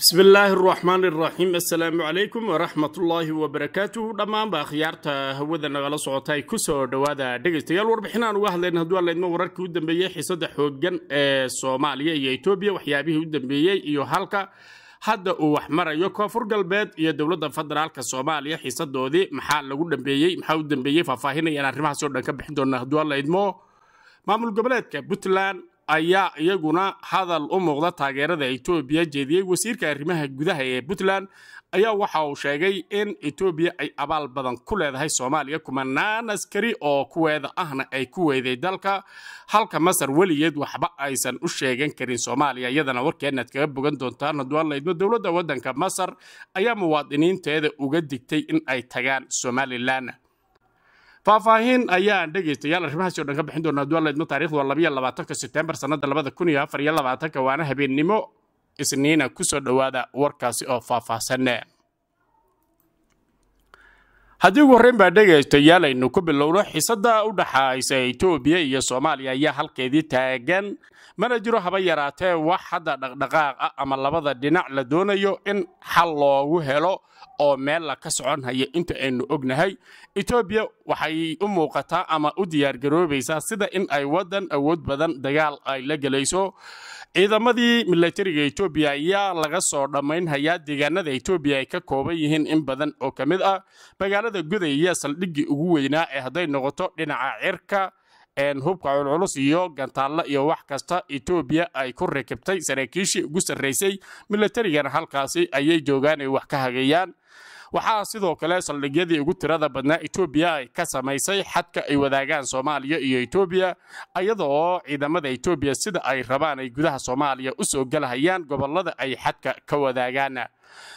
bismi illaahi araxmaan iraxiim assalaamu calaykum waraxmatullaahi wabarakaatuhu dhammaanba akhyaarta hawada nagala ku soo dhowaada dhegaystayaal warbixin aan uga hadlayna hadduu allaydma wararkii u dambeeyey xiisadda xooggan ee soomaaliya iyo etoobiya waxyaabihii u dambeeyey iyo halka hadda uu wax marayo koonfur galbeed iyo dowladda federaalka soomaaliya xiisadoodii maxaa lagu dhambeeyey maxaa u dambeeyey faahfaahinayaan arrimahaas dhan ka bixin doona hadduu allaydmo maamul goboleedka puntland ayaa iyaguna hadal u muuqda taageerada etoobiya jeediyey wasiirka arrimaha gudaha ee puntland ayaa waxa uu sheegay in etoobiya ay abaal badan ku leedahay soomaaliya kumanaan askari oo kuweeda ahna ay ku weeday dalka halka masar weligeed waxba aysan u sheegan karin soomaaliya iyadana warkeenaad kaga bogan doontaan haduaan laydmo dowladda waddanka masar ayaa muwaadiniinteeda uga digtay in ay tagaan somalilan faahfaahin ayaan dhegaystayaal arrimahaasi o dhan ka bixin doona hadduu allaydmo taarikhdu waa labayo labaatanka setembar sannada labada kun iyo afar iyo labaatanka waana habeennimo isniina ku soo dhowaada warkaasi oo faahfaahsan haddii ugu horreyn baa dhegaystayaal aynu ku bilowno xiisada u dhaxaysa etoobiya iyo soomaaliya ayaa halkeedii taagan mana jiro haba yaraatee wax hadda dhaqdhaqaaq ah ama labada dhinac la doonayo in xal loogu helo oo meel la ka socon haya inta aynu ognahay etoobiya waxay u muuqataa ama u diyaargaroobaysaa sida in ay waddan awood badan dagaal ay la gelayso ciidamadii milatariga etoobiya ayaa laga soo dhammayn hayaa deegaanada etoobiya ay ka kooban yihiin in badan oo ka mid ah magaalada guday iyo saldhiggii ugu weynaa ee hadday noqoto dhinaca cirka hubka culculus iyo gantaallo iyo wax kasta etoobiya ay ku rakibtay saraakiishii ugu sarraysay milatarigana halkaasi ayay joogaan ay wax ka hagayaan waxaa sidoo kale saldhigyadii ugu tirada badnaa etoobiya ay ka samaysay xadka ay wadaagaan soomaaliya iyo etoobiya iyadoo ciidamada etoobiya sida ay rabaan ay gudaha soomaaliya u soo gelahayaan gobollada ay xadka ka wadaagaan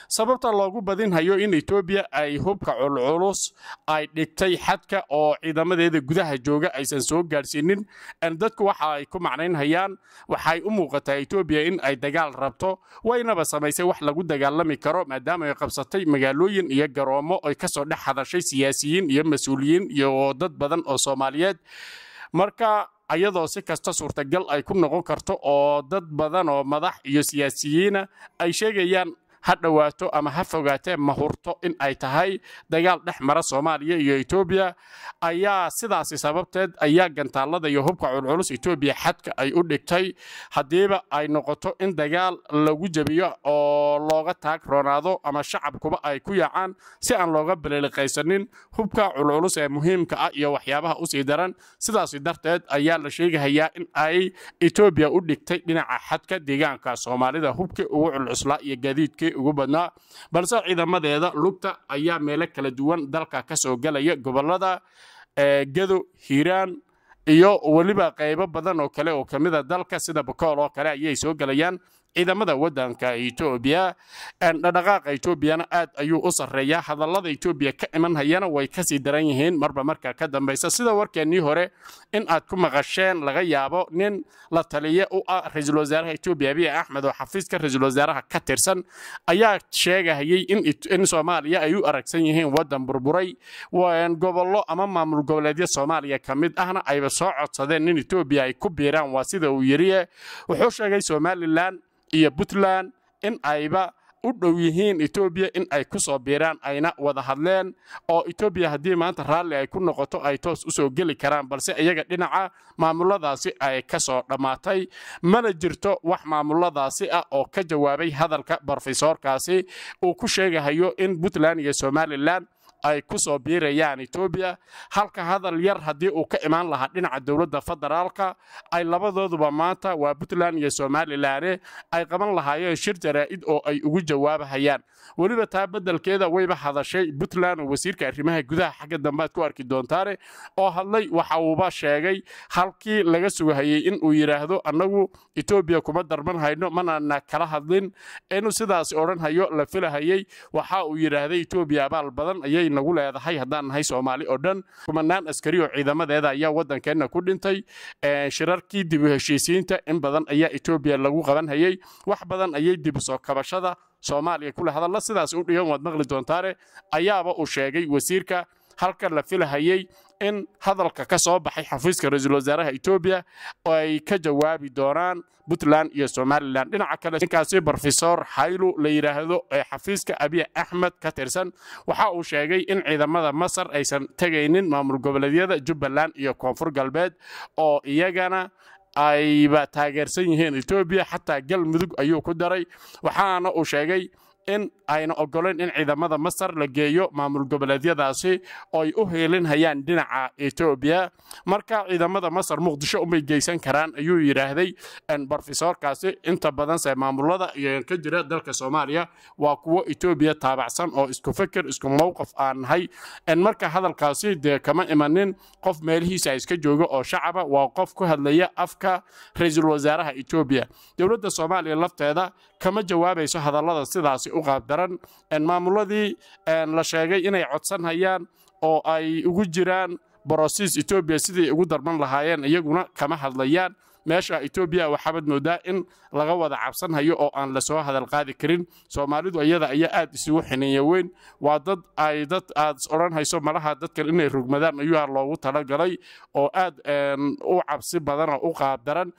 sababta loogu badinhayo in etoobiya ay hubka culculus ay dhigtay xadka oo ciidamadeeda gudaha jooga aysan soo gaadhsiinin dadku waxa ay ku macnaynhayaan waxay u muuqataa etoobiya in ay dagaal rabto waynaba samaysay wax lagu dagaalami karo maadaama ay qabsatay magaalooyin iyo garoomo ay kasoo dhex hadashay siyaasiyiin iyo mas-uuliyiin iyo dad badan oo soomaaliyeed marka ayadoo si kasta suurtagal ay ku noqon karto oo dad badan oo madax iyo siyaasiyiina ay sheegayaan ha dhowaato ama ha fogaatee ma hurto in ay tahay dagaal dhex mara soomaaliya iyo etoobiya ayaa sidaasi sababteed ayaa gantaalada iyo hubka culculus etoobiya xadka ay u dhigtay haddiiba ay noqoto in dagaal lagu jebiyo oo looga taag roonaado ama shacabkuba ay ku yaacaan si aan looga baliliqaysanin hubka culculus ee muhiimka ah iyo waxyaabaha usii daran sidaasi darteed ayaa la sheegahayaa in ay etoobiya u dhigtay dhinaca xadka deegaanka soomaalida hubkii ugu culcuslaa iyo gaadiidkii ugu badnaa balse ciidamadeeda lugta ayaa meelo kala duwan dalka ka soo galaya gobolada eh, gado hiiraan iyo weliba qaybo badan oo kale oo ka a ah dalka sida bakool oo kale ayay soo galayaan ciidamada wadanka etoobiya dhadhaqaaqa etoobiyana aad ayuu u sarreeyaa hadallada etoobiya ka imanhayana way kasii daran yihiin marba marka ka dambaysa sida warkeennii hore in aad ku maqasheen laga yaabo nin la taliye u ah ra-iisul wasaaraha etoobiya abiy axmed oo xafiiska ra-iisul wasaaraha ka tirsan ayaa sheegahayay in soomaaliya ay u aragsan yihiin wadan burburay gobollo ama maamul goboleedya soomaaliya ka mid ahna ayba soo codsadeen in etoobiya ay ku biiraan waa sida uu yidhi wuxuu sheegay somalilan iyo puntland in ayba u dhow yihiin etoobiya in ay ku soo biiraan ayna wada hadleen oo etoobiya haddii maanta raalli ay ku noqoto ay toos usoo geli karaan balse iyaga dhinaca maamuladaasi ay ka soo dhammaatay mana jirto wax maamuladaasi ah oo ka jawaabay hadalka brofesoorkaasi uu ku sheegahayo in puntland iyo somalilan ay ku soo biirayaan etoobiya halka hadal yar haddii uu ka imaan lahaa dhinaca dowladda federaalka ay labadooduba maanta waa puntland iyo somalilan ay qaban lahaayeen shir jaraa'id oo ay ugu jawaabahayaan weliba taa beddelkeeda wayba hadashay puntland wasiirka arrimaha gudaha xagga dambead ku arki doontaane oo hadlay waxa uuba sheegay halkii laga sugahayey inuu yidhaahdo annagu etoobiya kuma darman hayno manaana kala hadlin inuu sidaas odhanhayo la filahayey waxa uu yidhaahday etoobiya abaal badan ayay nagu leedahay haddaan nahay soomaali oo dhan kumanaan askari oo ciidamadeeda ayaa waddankeenna ku dhintay shirarkii dib u heshiisiinta in badan ayaa etoobiya lagu qaban hayay wax badan ayay dibu soo kabashada soomaaliya kule hadalla sidaas u dhigan waad maqli doontaane ayaaba uu sheegay wasiirka halka la filhayay in hadalka ka soo baxay xafiiska ra-iisul wasaaraha etoobiya oo ay ka jawaabi doonaan puntland iyo somalilan dhinaca kale ninkaasi brofesor haylu la yidhaahdo ee xafiiska abiy axmed ka tirsan waxa uu sheegay in ciidamada masar aysan tegaynin maamul goboleedyada jubbaland iyo koonfur galbeed oo iyagana ayba taageersan yihiin etoobiya xataa galmudug ayuu ku daray waxaana uu sheegay in ayna ogolayn in ciidamada masar la geeyo maamul goboleedyadaasi oy u heelinhayaan dhinaca etoobiya marka ciidamada masar muqdisho umay geysan karaan ayuu yidhaahday brofesorkaasi inta badan maamulada ka jira dalka soomaaliya waa kuwo etoobiya taabacsan oo isku fikir isku mowqif aan marka hadalkaasi dee kama imanin qof meelihiisa ah iska jooga oo shacaba waa qof ku hadlaya afka ra-iisul wasaaraha etoobiya dowladda soomaaliya lafteeda kama jawaabayso hadallada sidaasi u qaabdaran maamuladii la sheegay inay codsanhayaan oo ay ugu jiraan borosiis etoobiya sidii ugu darman lahaayeen iyaguna kama hadlayaan meesha etoobiya waxaabad moodaa in laga wada cabsanhayo oo aan lasoo hadal qaadi karin soomaalidu iyada ayaa aad isugu xininya weyn waa dad ay dad aad odhanhayso malaha dadkan inay rugmadaan ayuuaa loogu talagalay oo aad u cabsi badanoo u qaabdaran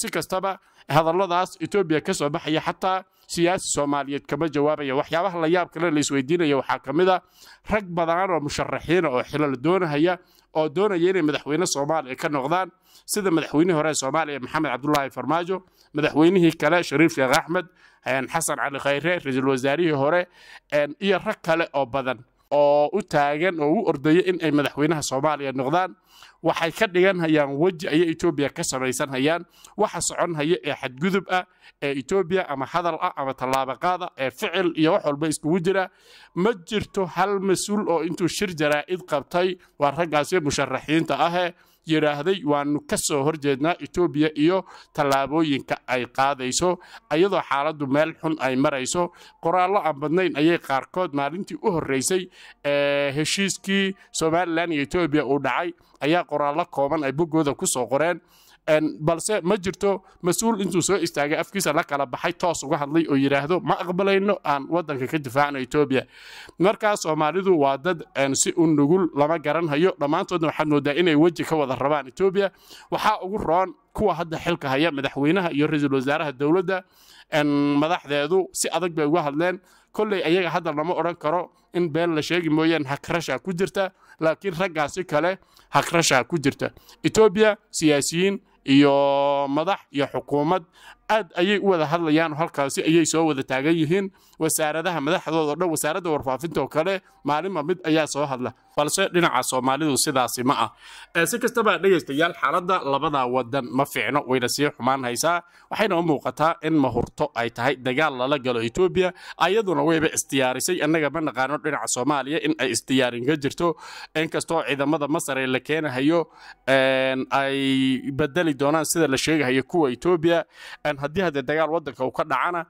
si kastaba hadalladaas etoobiya ka soo baxaya xataa siyaasi soomaaliyeed kama jawaabaya waxyaabaha la yaab kale laisweydiinaya waxaa ka mid a rag badan oo musharaxiina oo xilo doonahaya oo doonaya inay madaxweyne soomaaliya ka noqdaan sida madaxweynihii hore soomaaliya maxamed cabdulaahi farmaajo madaxweynihii kale shariif sheekh axmed xasan cali khayre ra-iisul wasaarihii hore iyo rag kale oo badan oo u taagan oo u ordaya in ay madaxweynaha soomaaliya noqdaan waxay ka dhigan hayaan weji ayay etoobiya ka samaysan hayaan waxa soconhaya ee xadgudub ah ee etoobiya ama hadal ah ama tallaabaqaada ah ee ficil iyo wax walba iskugu jira ma jirto hal mas-uul oo intuu shir jaraa'id qabtay waa raggaasi musharaxiinta ahe yidhaahday waanu ka soo horjeednaa etoobiya iyo tallaabooyinka ay qaadayso ayadoo xaaladdu meel xun ay marayso qoraallo aan badnayn ayay qaarkood maalintii u horreysay heshiiskii somalilan iyo etoobiya uu dhacay ayaa qoraallo kooban ay boggooda ku soo qoreen balse ma jirto mas-uul intuu soo istaagay afkiisa la kala baxay toos uga hadlay oo yidhaahdo ma aqbalayno aan wadanka ka difaacno etoobiya markaa soomaalidu waa dad si u nugul lama garanhayo dhammaantoodna waxaad moodaa inay weji ka wada rabaan etoobiya waxaa ugu roon kuwa hadda xilka haya madaxweynaha iyo ra-iisul wasaaraha dowladda madaxdeedu si adag bay uga hadleen kolley ayaga hadda lama odhan karo in been la sheegi mooyaan hakrasha ku jirta laakiin raggaasi kale hakrasha ku jirta etoobiya siyaasiyiin iyo madax iyo xukuumad aad ayay u wada hadlayaan halkaasi ayay soo wada taagan yihiin wasaaradaha madaxdooda o dhan wasaaradda warfaafinta oo kale maalinba mid ayaa soo hadla balse dhinaca soomaalidu sidaasi ma ah eh, si kastaba dhegaystayaal xaaladda labada wadan ma fiicno wayna sii xumaan haysaa waxayna u muuqataa in mahurto ay tahay dagaal lala galo etoobiya ayaduna wayba isdiyaarisay annaga ma naqaano dhinaca soomaaliya in ay isdiyaarinka jirto inkastoo ciidamada masar ee la keenahayo eh, ay bedeli doonaan sida la sheegahayo kuwa etoobiya haddii hadee dagaal waddanka uu ka dhacana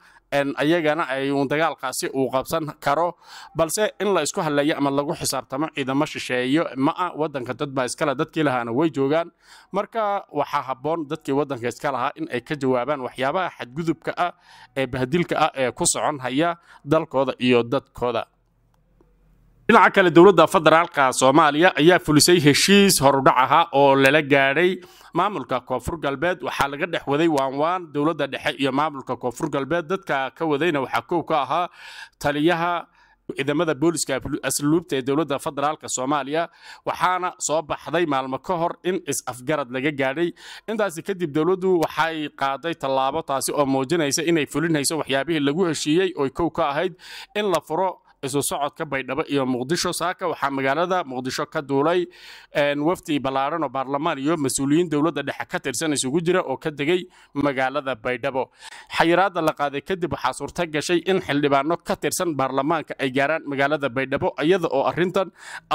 ayagana ay dagaalkaasi uu qabsan karo balse in la isku haleeyo ama lagu xisaabtamo ciidamo shisheeyo ma-a wadanka dadbaa iskale dadkii lahaana way joogaan marka waxaa haboon dadkii waddanka iska lahaa in ay ka jawaabaan waxyaabaha xadgudubka ah ee bahdilka ah ee ku socon haya dalkooda iyo dadkooda dhinaca kale dowladda federaalka soomaaliya ayaa fulisay heshiis horudhac aha oo lala gaadhay maamulka koonfur galbeed waxaa laga dhex waday waanwaan dowladda dhexe iyo maamulka koonfur galbeed dadka ka wadayna waxaa kow ka ahaa taliyaha ciidamada booliska asluubta ee dowladda federaalka soomaaliya waxaana soo baxday maalmo ka hor in is-afgarad laga gaadhay intaasi kadib dowladdu waxay qaaday tallaabo taasi oo muujinaysa inay fulinayso waxyaabihii lagu heshiiyey oo kow ka ahayd in la furo isu socodka baydhabo iyo muqdisho saaka waxaa magaalada muqdisho ka duulay wafdi ballaaran oo baarlamaan iyo mas-uuliyiin dowladda dhexe ka tirsan isugu jira oo ka degay magaalada baydhabo xayiraadda la qaaday kadib waxaa suurto gashay in xildhibaano ka tirsan baarlamaanka ay gaaraan magaalada baydhabo iyada oo arintan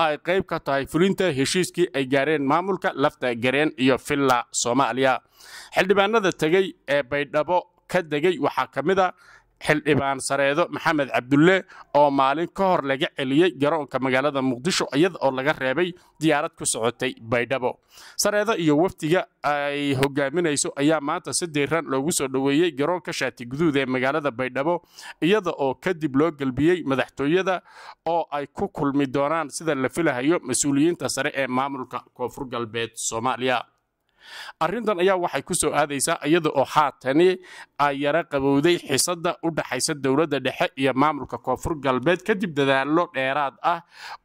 ay qayb ka tahay fulinta heshiiskii ay gaareen maamulka lafta gareen iyo filla soomaaliya xildhibaanada tegey ee baydhabo ka degey waxaa ka mid a ah xildhibaan sareedo maxamed cabdulle oo maalin ka hor laga celiyey garoonka magaalada muqdisho iyada oo laga reebay diyaarad ku socotay baydhabo sareedo iyo wafdiga ay hogaaminayso ayaa maanta si diiran loogu soo dhoweeyey garoonka shaati guduud ee magaalada baydhabo iyada oo kadib loo gelbiyey madaxtooyada oo ay ku kulmi doonaan sida la filahayo mas-uuliyiinta sare ee maamulka koonfur galbeed soomaaliya arrintan ayaa waxay ku soo aadaysaa iyada oo haatani ay yara qabowday xisada u dhexaysa dowladda dhexe iyo maamulka koonfur galbeed kadib dadaallo dheeraad ah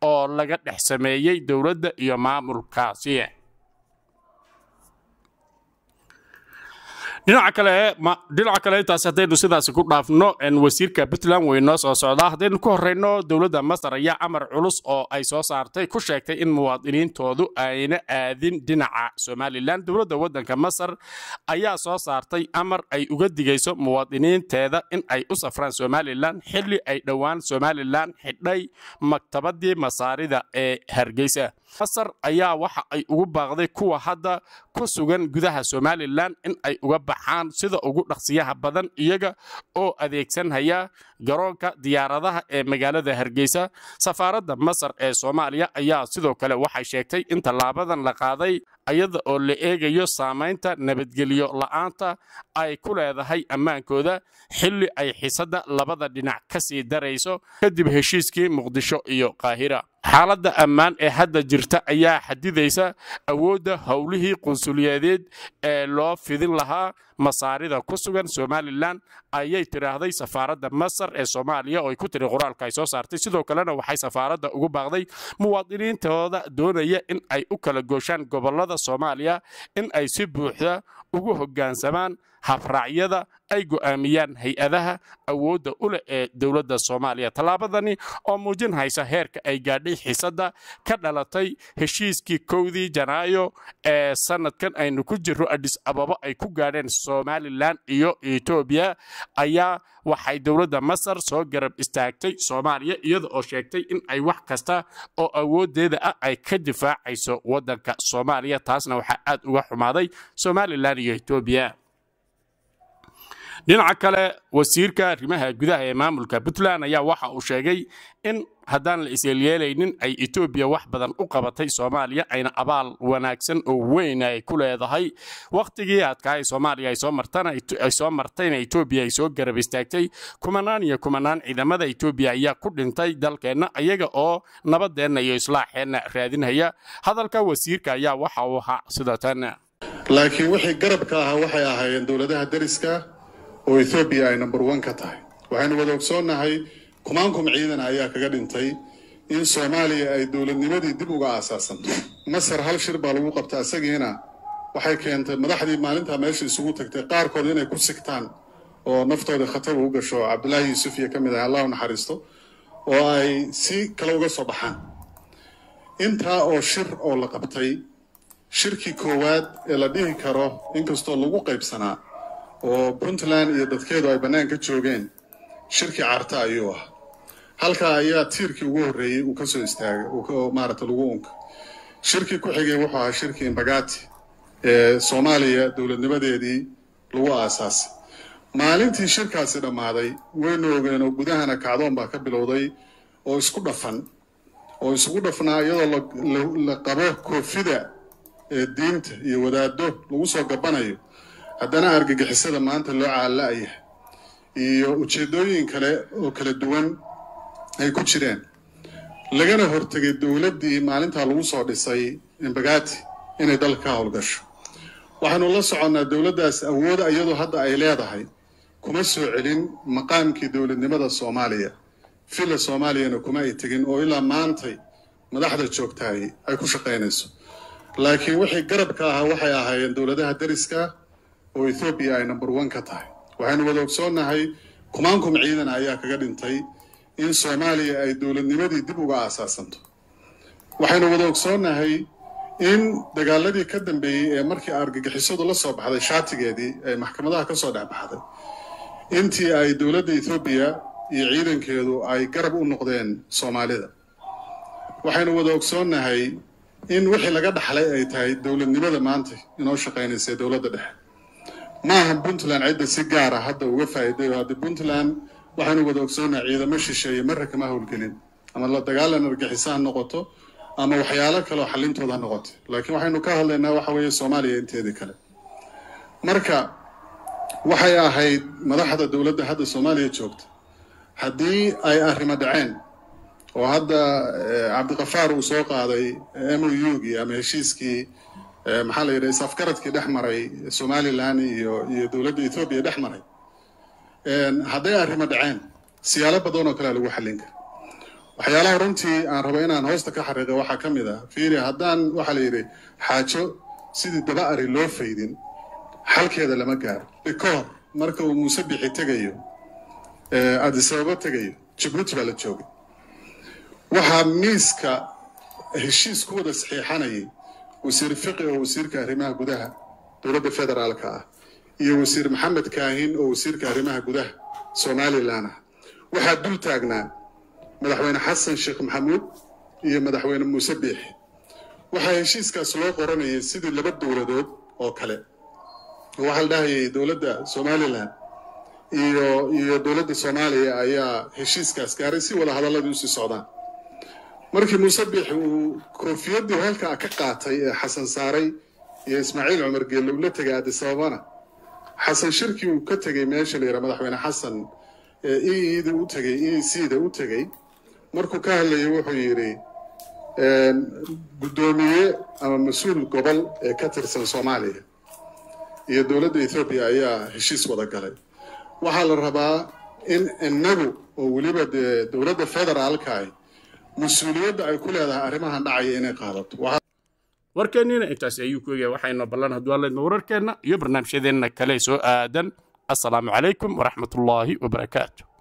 oo laga dhex sameeyey dowladda iyo maamulkaasi dhinaca kale dhinaca kale intaas haddaynu sidaasi ku dhaafno wasiirka puntland way noo soo socdaa haddaynu ku horeyno dowladda masar ayaa amar culus oo ay soo saartay ku sheegtay in muwaadiniintoodu ayna aadin dhinaca somalilan dowladda waddanka masar ayaa soo saartay amar ay uga digayso muwaadiniinteeda in ay u safraan somalilan xilli ay dhowaan somalilan xidhay maktabadii masaarida ee hargeysa masar ayaa waxa ay ugu baaqday kuwa hadda ku sugan gudaha somalilan in ay uga baxaan sida ugu dhaqsiyaha badan iyaga oo adeegsanhaya garoonka diyaaradaha ee magaalada hargeysa safaaradda masar ee soomaaliya ayaa sidoo kale waxay sheegtay in tallaabadan la qaaday ayada oo la eegayo saamaynta nabadgelyo la'aanta ay ku leedahay ammaankooda xilli ay xiisadda labada dhinac ka sii darayso kadib heshiiskii muqdisho iyo qaahira xaaladda ammaan ee hadda jirta ayaa xadidaysa awoodda howlihii qunsuliyadeed ee loo fidin lahaa masaarida ku sugan somalilan ayay tidhaahday safaaradda masar ee soomaaliya oo ay ku tiri qoraalka ay soo saartay sidoo kalena waxay safaaradda ugu baaqday muwaadiniintooda doonaya in ay u kala gooshaan gobollada soomaaliya in ay si buuxda ugu hoggaansamaan habraacyada ay go'aamiyaan hay-adaha awoodda u leh ee dowladda soomaaliya tallaabadani oo muujin haysa heerka ay gaadhay xiisadda ka dhalatay heshiiskii kowdii janaayo ee sannadkan aynu ku jirro adhis ababa ay ku gaadheen somalilan iyo etoobiya ayaa waxay dowladda masar soo garab istaagtay soomaaliya iyada oo sheegtay in ay wax kasta oo awooddeeda ah ay ka difaacayso waddanka soomaaliya taasna waxaa aad uga xumaaday somalilan iyo etoobiya dhinaca kale wasiirka arrimaha gudaha ee maamulka puntland ayaa waxa uu sheegay in haddaan la iseelyeelaynin ay etoobiya wax badan u qabatay soomaaliya ayna abaal wanaagsan oo weyn ay ku leedahay wakhtigii ee soomaaliya ay soo martayna etoobiya ay soo garab istaagtay kumanaan iyo kumanaan ciidamada etoobiya ayaa ku dhintay dalkeenna ayaga oo nabadeenna iyo islaaxeenna raadinhaya hadalka wasiirka ayaa waxa uu ahaa sidatan laakiin wixii garabka ahaa waxay ahaayeen dowladaha dariska oo ethoobiya ay number one ka tahay waxaynu wada ogsoonnahay kumaankum ciidan ayaa kaga dhintay in soomaaliya ay dowladnimadii dib uga aasaasanto masar hal shir baa lagu qabta asagiina waxay keentay madaxdii maalintaa meesha isugu tagtay qaarkood inay ku sigtaan oo naftooda khatar uu gasho cabdulaahi yuusuf iyo ka mid ah allahu naxariisto oo ay si kale uga soo baxaan intaa oo shir oo la qabtay shirkii koowaad ee la dhihi karo inkastoo lagu qaybsanaa oo puntland iyo dadkeedu ay bannaanka joogeen shirkii carta ayuu ahaa halkaa ayaa tiirkii ugu horreeyey uu ka soo istaagay oo maaragta lagu unka shirkii ku xigay wuxuu ahaa shirkii imbagati ee soomaaliya dowladnimadeedii lagu aasaasay maalintii shirkaasi dhammaaday waynu oo gudahana kacdoon baa ka bilowday oo isku dhafan oo isugu dhafnaa iyadoo la qabo koofida ee diinta iyo wadaaddo lagu soo gabanayo haddana argagixisada maanta loo caala'aya ah iyo ujeeddooyin kale oo kala duwan ay ku jireen lagana hortegay dowladdii maalintaa lagu soo dhisay embagati inay dalka ka howlgasho waxaanu la soconnaa dowladdaas awooda iyadoo hadda ay leedahay kuma soo celin maqaamkii dowladnimada soomaaliya filla soomaaliyana kuma ay tegin oo ilaa maantay madaxda joogtahay ay ku shaqaynayso laakiin wixii garabka ahaa waxay ahaayeen dowladaha dariska oo ethoobiya ay number one ka tahay waxaynu wada ogsoonnahay kumaankum ciidan ayaa kaga dhintay in soomaaliya ay dowladnimadii dib uga aasaasanto waxaynu wada ogsoonnahay in dagaaladii ka dambeeyey ee markii argagixisadu la soo baxday shaatigeedii ee maxkamadaha ka soo dhex baxday intii ay dowladda ethoobiya iyo ciidankeedu ay garab u noqdeen soomaalida waxaynu wada ogsoonnahay in wixii laga dhaxlay ay tahay dowladnimada maanta inoo shaqaynaysa dowladda dhexe maahan puntland cidda si gaara ah hadda uga faa'iday oo hadda puntland waxaanu wada ogsoonaa ciidamo shisheeye marra kama howlgelin ama la dagaalan argixisa ha noqoto ama waxyaalo kaleo xalintooda ha noqoto laakiin waxaynu ka hadlaynaa waxa weeye soomaaliya inteedii kale marka waxay ahayd madaxda dowladda hadda soomaaliya joogta haddii ay arrimo dhaceen oo hadda eh, cabdikafaar uu soo qaaday m o u gii ama heshiiskii Eh, maxaa la yidhaha isafgaradkii dhex maray somalilan iyo iyo dowladda etoobiya dhex maray eh, hadday arrimo dhaceen siyaalo badan oo kalea lagu xallin kara waxyaalaha runtii aan rabo inaan hoosta ka xariiqo waxaa ka mid ah fiiri haddaan waxaa la yidhi xaajo sidii daba ari loo faydin xalkeeda lama gaaro bikoor marka uu muuse bixi tegayo eh, adisababo tegayo jibuuti baa la joogay waxaa miiska heshiis saxiixanayay wasiir fiqi oo wasiirka arrimaha gudaha dowladda federaalka ah iyo wasiir maxamed kaahin oo wasiirka arrimaha gudaha somalilan ah waxaa dul taagnaa madaxweyne xasan sheekh maxamuud iyo madaxweyne muuse biixi waxaa heshiiskaas loo qoranayay sidii laba dowladood oo kale oo waxaa la dhahayay dowladda somalilan iyo iyo dowladda soomaaliya ayaa heshiiskaas gaaray si wada hadaladii usii socdaan markii musabix uu koofiyadii hoolkaa ka qaatay ee xasan saaray iyo ismaaciil cumar geelle ula tegay aadi sababana xasan shirkii uu ka tegay meesha la yidhaha madaxweyne xasan ee e iiida e u tegay tegey iisiida u tegey markuu ka hadlayay wuxuu yidhi guddoomiye ama mas-uul gobol ee ka tirsan soomaaliya iyo dowladda ethoobiya ayaa heshiis wada galay waxaa la rabaa in innagu oo weliba dee dowladda federaalka ah mas-uuliyadda ay ku leedahay arrimahan dhacaya inay qaadato warkeenniina intaas ayuu ku egaya waxayna ballan hadduu allaydna wararkeenna iyo barnaamijyadeenna kale soo aadan assalaamu calaykum waraxmatullaahi wabarakaatu